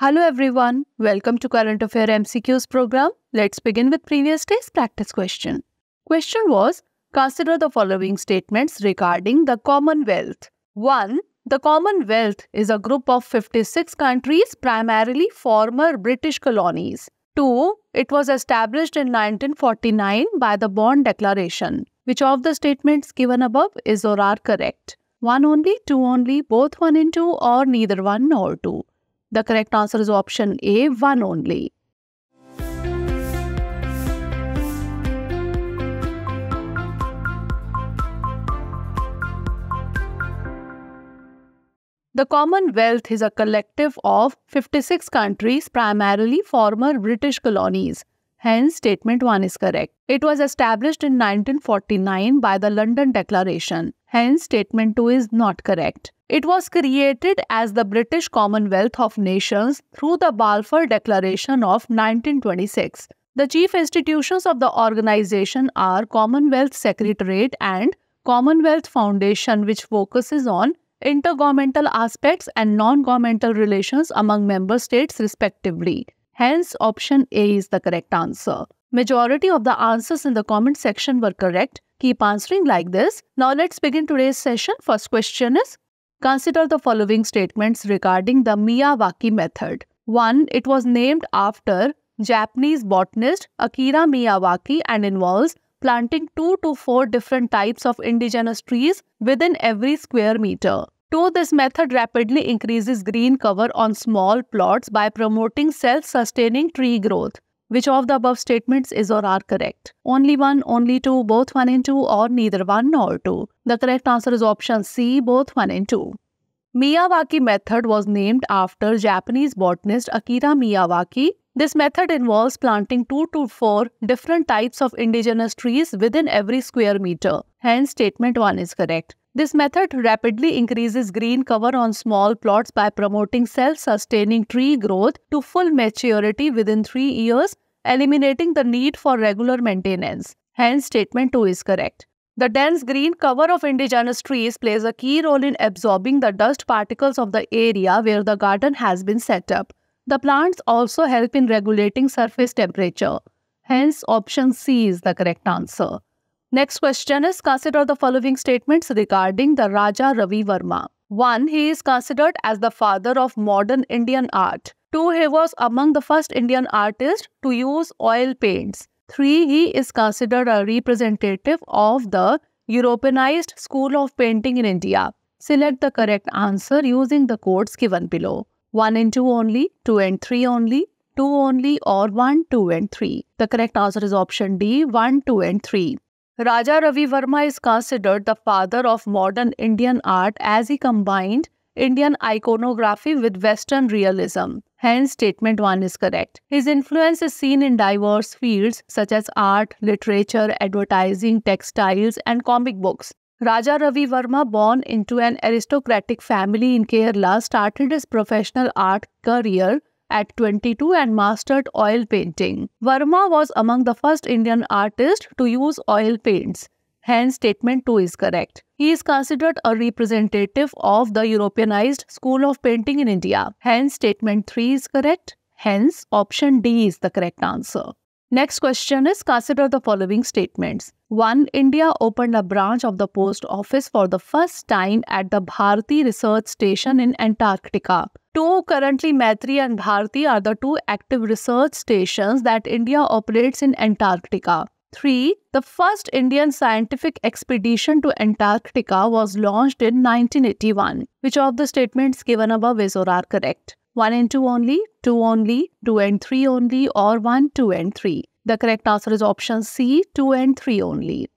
Hello everyone, welcome to Current Affair MCQs program. Let's begin with previous day's practice question. Question was, consider the following statements regarding the Commonwealth. 1. The Commonwealth is a group of 56 countries, primarily former British colonies. 2. It was established in 1949 by the Bonn Declaration. Which of the statements given above is or are correct? 1 only, 2 only, both 1 and 2 or neither 1 nor 2. The correct answer is option A, 1 only. The Commonwealth is a collective of 56 countries, primarily former British colonies. Hence, statement 1 is correct. It was established in 1949 by the London Declaration. Hence, statement 2 is not correct. It was created as the British Commonwealth of Nations through the Balfour Declaration of 1926. The chief institutions of the organization are Commonwealth Secretariat and Commonwealth Foundation, which focuses on intergovernmental aspects and non-governmental relations among member states respectively. Hence, option A is the correct answer. Majority of the answers in the comment section were correct. Keep answering like this. Now let's begin today's session. First question is, Consider the following statements regarding the Miyawaki method. 1. It was named after Japanese botanist Akira Miyawaki and involves planting 2 to 4 different types of indigenous trees within every square meter. 2. This method rapidly increases green cover on small plots by promoting self-sustaining tree growth. Which of the above statements is or are correct? Only one, only two, both one and two, or neither one nor two. The correct answer is option C, both one and two. Miyawaki method was named after Japanese botanist Akira Miyawaki. This method involves planting 2 to 4 different types of indigenous trees within every square meter. Hence, statement 1 is correct. This method rapidly increases green cover on small plots by promoting self-sustaining tree growth to full maturity within 3 years, eliminating the need for regular maintenance. Hence, statement 2 is correct. The dense green cover of indigenous trees plays a key role in absorbing the dust particles of the area where the garden has been set up. The plants also help in regulating surface temperature. Hence, option C is the correct answer. Next question is consider the following statements regarding the Raja Ravi Verma. 1. He is considered as the father of modern Indian art. 2. He was among the first Indian artists to use oil paints. 3. He is considered a representative of the Europeanized school of painting in India. Select the correct answer using the codes given below. 1 and 2 only, 2 and 3 only, 2 only or 1, 2 and 3. The correct answer is option D, 1, 2 and 3. Raja Ravi Verma is considered the father of modern Indian art as he combined Indian iconography with Western realism. Hence, statement 1 is correct. His influence is seen in diverse fields such as art, literature, advertising, textiles, and comic books. Raja Ravi Verma, born into an aristocratic family in Kerala, started his professional art career at 22 and mastered oil painting. Verma was among the first Indian artists to use oil paints. Hence, statement 2 is correct. He is considered a representative of the Europeanized school of painting in India. Hence, statement 3 is correct. Hence, option D is the correct answer. Next question is consider the following statements. 1. India opened a branch of the post office for the first time at the Bharati Research Station in Antarctica. 2. Currently, Maitri and Bharati are the two active research stations that India operates in Antarctica. 3. The first Indian scientific expedition to Antarctica was launched in 1981. Which of the statements given above is or are correct? 1 and 2 only, 2 only, 2 and 3 only, or 1, 2 and 3. The correct answer is option C, 2 and 3 only.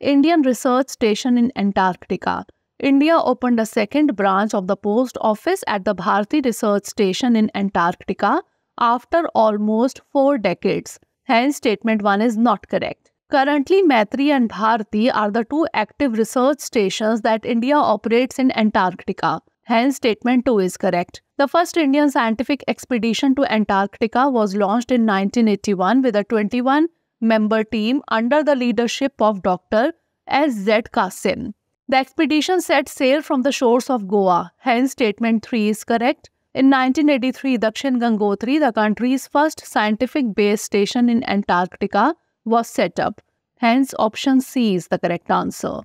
Indian Research Station in Antarctica. India opened a second branch of the post office at the Bharti Research Station in Antarctica after almost four decades. Hence, statement 1 is not correct. Currently, Maitri and Bharti are the two active research stations that India operates in Antarctica. Hence, statement 2 is correct. The first Indian scientific expedition to Antarctica was launched in 1981 with a 21 member team under the leadership of Dr. S. Z. Kassin. The expedition set sail from the shores of Goa. Hence, statement 3 is correct. In 1983, Dakshin Gangotri, the country's first scientific base station in Antarctica, was set up. Hence, option C is the correct answer.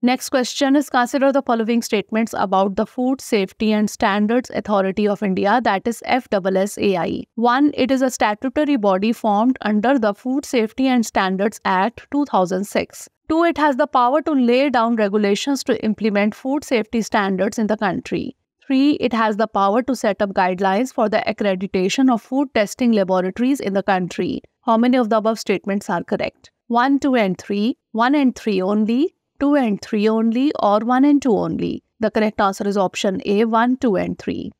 Next question is consider the following statements about the Food Safety and Standards Authority of India that is FSSAI. 1. It is a statutory body formed under the Food Safety and Standards Act 2006. 2. It has the power to lay down regulations to implement food safety standards in the country. 3. It has the power to set up guidelines for the accreditation of food testing laboratories in the country. How many of the above statements are correct? 1, 2 and 3, 1 and 3 only, 2 and 3 only or 1 and 2 only? The correct answer is option A 1, 2 and 3.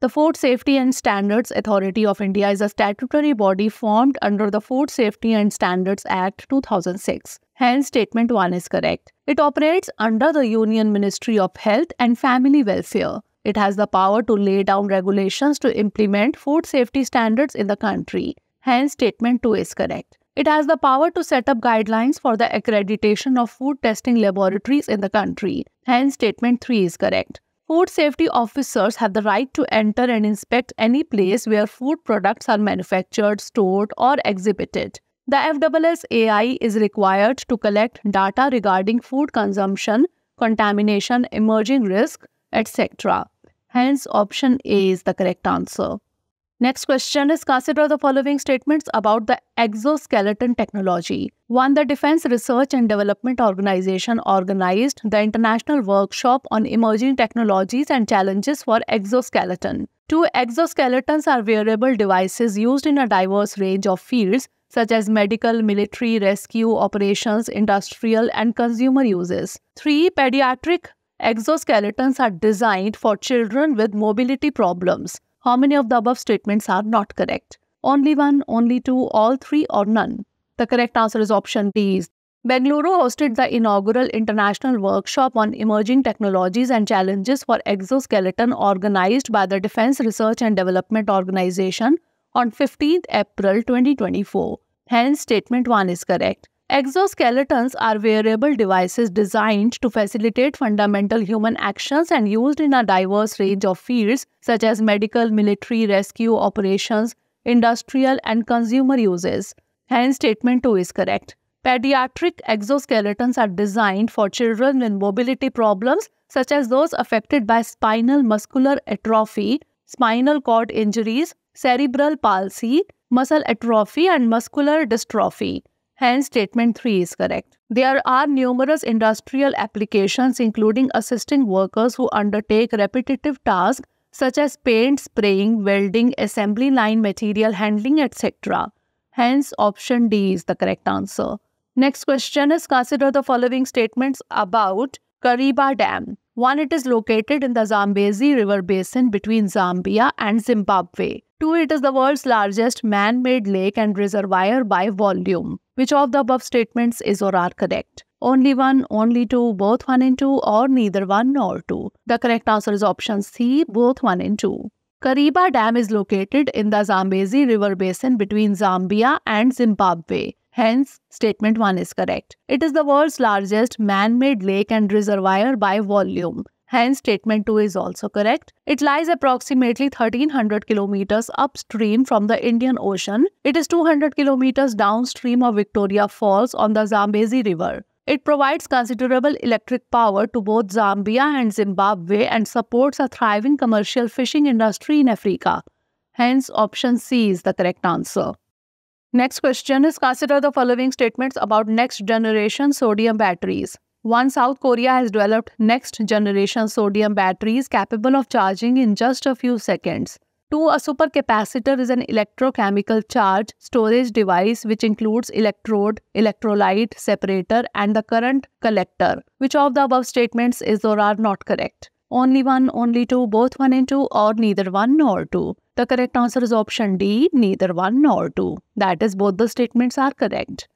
The Food Safety and Standards Authority of India is a statutory body formed under the Food Safety and Standards Act 2006. Hence, statement 1 is correct. It operates under the Union Ministry of Health and Family Welfare. It has the power to lay down regulations to implement food safety standards in the country. Hence, statement 2 is correct. It has the power to set up guidelines for the accreditation of food testing laboratories in the country. Hence, statement 3 is correct. Food safety officers have the right to enter and inspect any place where food products are manufactured, stored, or exhibited. The FSSAI is required to collect data regarding food consumption, contamination, emerging risk, etc. Hence, option A is the correct answer. Next question is consider the following statements about the exoskeleton technology. One, the Defense Research and Development Organization organized the International Workshop on Emerging Technologies and Challenges for Exoskeleton. Two, exoskeletons are wearable devices used in a diverse range of fields such as medical, military, rescue operations, industrial, and consumer uses. Three, pediatric exoskeletons are designed for children with mobility problems how many of the above statements are not correct? Only one, only two, all three, or none? The correct answer is option D. Bengaluru hosted the inaugural international workshop on emerging technologies and challenges for exoskeleton organized by the Defense Research and Development Organization on 15th April 2024. Hence, statement 1 is correct. Exoskeletons are wearable devices designed to facilitate fundamental human actions and used in a diverse range of fields such as medical, military, rescue operations, industrial, and consumer uses. Hence, statement 2 is correct. Pediatric exoskeletons are designed for children with mobility problems such as those affected by spinal muscular atrophy, spinal cord injuries, cerebral palsy, muscle atrophy, and muscular dystrophy. Hence, statement 3 is correct. There are numerous industrial applications including assisting workers who undertake repetitive tasks such as paint spraying, welding, assembly line material handling, etc. Hence, option D is the correct answer. Next question is consider the following statements about Kariba Dam. One, it is located in the Zambezi River Basin between Zambia and Zimbabwe. Two, it is the world's largest man made lake and reservoir by volume. Which of the above statements is or are correct? Only one, only two, both one and two, or neither one nor two. The correct answer is option C, both one and two. Kariba Dam is located in the Zambezi River basin between Zambia and Zimbabwe. Hence, statement 1 is correct. It is the world's largest man made lake and reservoir by volume. Hence, statement 2 is also correct. It lies approximately 1300 kilometers upstream from the Indian Ocean. It is 200 kilometers downstream of Victoria Falls on the Zambezi River. It provides considerable electric power to both Zambia and Zimbabwe and supports a thriving commercial fishing industry in Africa. Hence, option C is the correct answer. Next question is consider the following statements about next generation sodium batteries. One South Korea has developed next generation sodium batteries capable of charging in just a few seconds. Two, a supercapacitor is an electrochemical charge storage device which includes electrode, electrolyte separator, and the current collector. Which of the above statements is or are not correct? Only one, only two, both one and two, or neither one nor two. The correct answer is option D, neither one nor two. That is, both the statements are correct.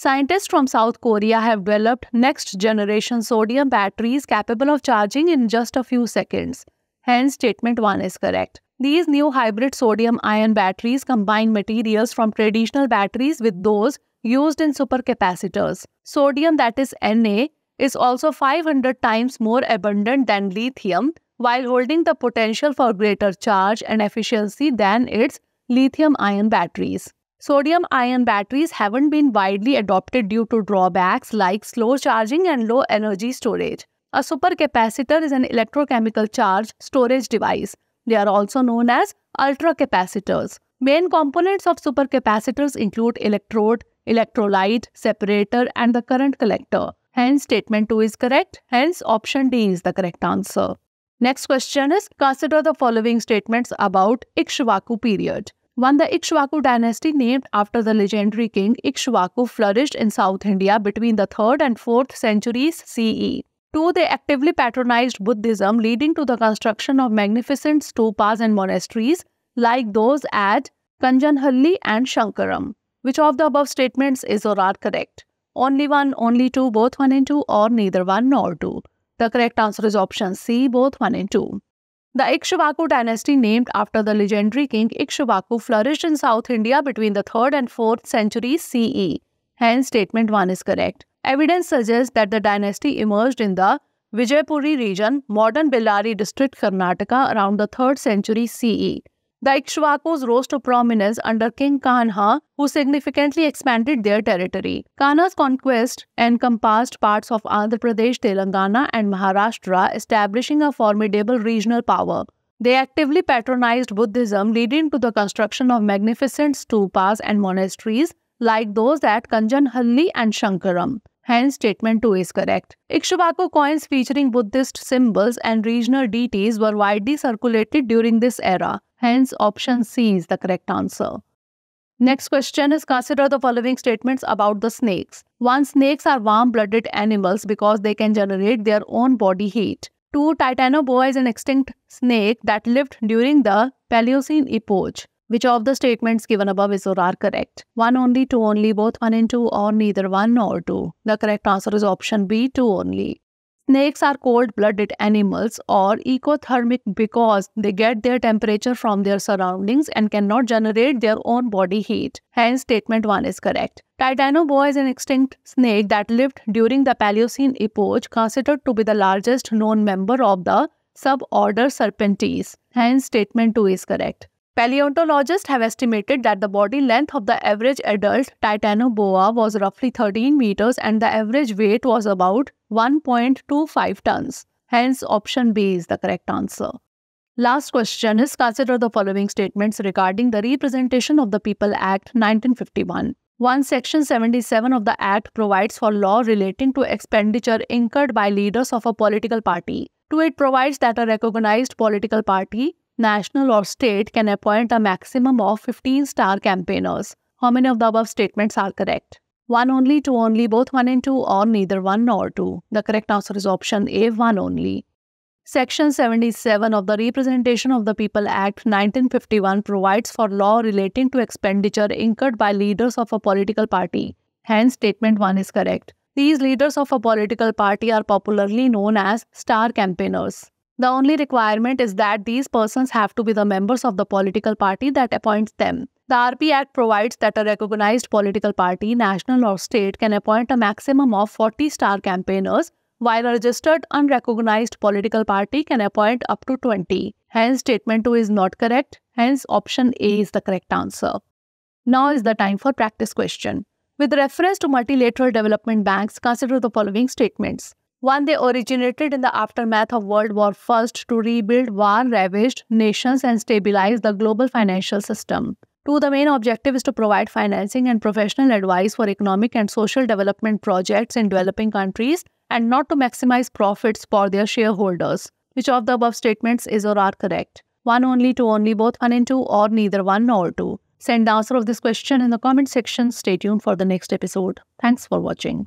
Scientists from South Korea have developed next generation sodium batteries capable of charging in just a few seconds. Hence, statement 1 is correct. These new hybrid sodium ion batteries combine materials from traditional batteries with those used in supercapacitors. Sodium, that is Na, is also 500 times more abundant than lithium while holding the potential for greater charge and efficiency than its lithium ion batteries. Sodium ion batteries haven't been widely adopted due to drawbacks like slow charging and low energy storage. A supercapacitor is an electrochemical charge storage device. They are also known as ultracapacitors. Main components of supercapacitors include electrode, electrolyte, separator, and the current collector. Hence, statement 2 is correct. Hence, option D is the correct answer. Next question is consider the following statements about Ikshvaku period. When the Ikshvaku dynasty, named after the legendary king Ikshvaku, flourished in South India between the 3rd and 4th centuries CE. Two, they actively patronized Buddhism, leading to the construction of magnificent stupas and monasteries like those at Kanjanhalli and Shankaram. Which of the above statements is or are correct? Only one, only two, both one and two, or neither one nor two? The correct answer is option C, both one and two. The Ikshvaku dynasty, named after the legendary king Ikshvaku, flourished in South India between the 3rd and 4th centuries CE. Hence, statement 1 is correct. Evidence suggests that the dynasty emerged in the Vijaypuri region, modern Bellary district, Karnataka, around the 3rd century CE. The Ikshvakus rose to prominence under King Kanha, who significantly expanded their territory. Kanha's conquest encompassed parts of Andhra Pradesh, Telangana, and Maharashtra, establishing a formidable regional power. They actively patronized Buddhism, leading to the construction of magnificent stupas and monasteries like those at Kanjanhalli and Shankaram. Hence, statement 2 is correct. Ikshavaku coins featuring Buddhist symbols and regional deities were widely circulated during this era. Hence, option C is the correct answer. Next question is consider the following statements about the snakes. 1. Snakes are warm-blooded animals because they can generate their own body heat. 2. Titanoboa is an extinct snake that lived during the Paleocene epoch. Which of the statements given above is or are correct? 1 only, 2 only, both 1 and 2 or neither 1 or 2. The correct answer is option B, 2 only. Snakes are cold-blooded animals or ecothermic because they get their temperature from their surroundings and cannot generate their own body heat. Hence, statement 1 is correct. Titanoboa is an extinct snake that lived during the Paleocene epoch considered to be the largest known member of the suborder Serpentes. Hence, statement 2 is correct. Paleontologists have estimated that the body length of the average adult Titanoboa was roughly 13 meters and the average weight was about 1.25 tons. Hence, option B is the correct answer. Last question is consider the following statements regarding the Representation of the People Act 1951. One section 77 of the Act provides for law relating to expenditure incurred by leaders of a political party. Two, it provides that a recognized political party national or state can appoint a maximum of 15 star campaigners. How many of the above statements are correct? One only, two only, both one and two, or neither one nor two. The correct answer is option A, one only. Section 77 of the Representation of the People Act 1951 provides for law relating to expenditure incurred by leaders of a political party. Hence, statement 1 is correct. These leaders of a political party are popularly known as star campaigners. The only requirement is that these persons have to be the members of the political party that appoints them. The RP Act provides that a recognized political party, national or state, can appoint a maximum of 40 star campaigners, while a registered unrecognized political party can appoint up to 20. Hence, statement 2 is not correct. Hence, option A is the correct answer. Now is the time for practice question. With reference to multilateral development banks, consider the following statements. One, they originated in the aftermath of World War I to rebuild war ravaged nations and stabilize the global financial system. Two, the main objective is to provide financing and professional advice for economic and social development projects in developing countries and not to maximize profits for their shareholders. Which of the above statements is or are correct? One only, two only, both one and two, or neither one nor two. Send the answer of this question in the comment section. Stay tuned for the next episode. Thanks for watching.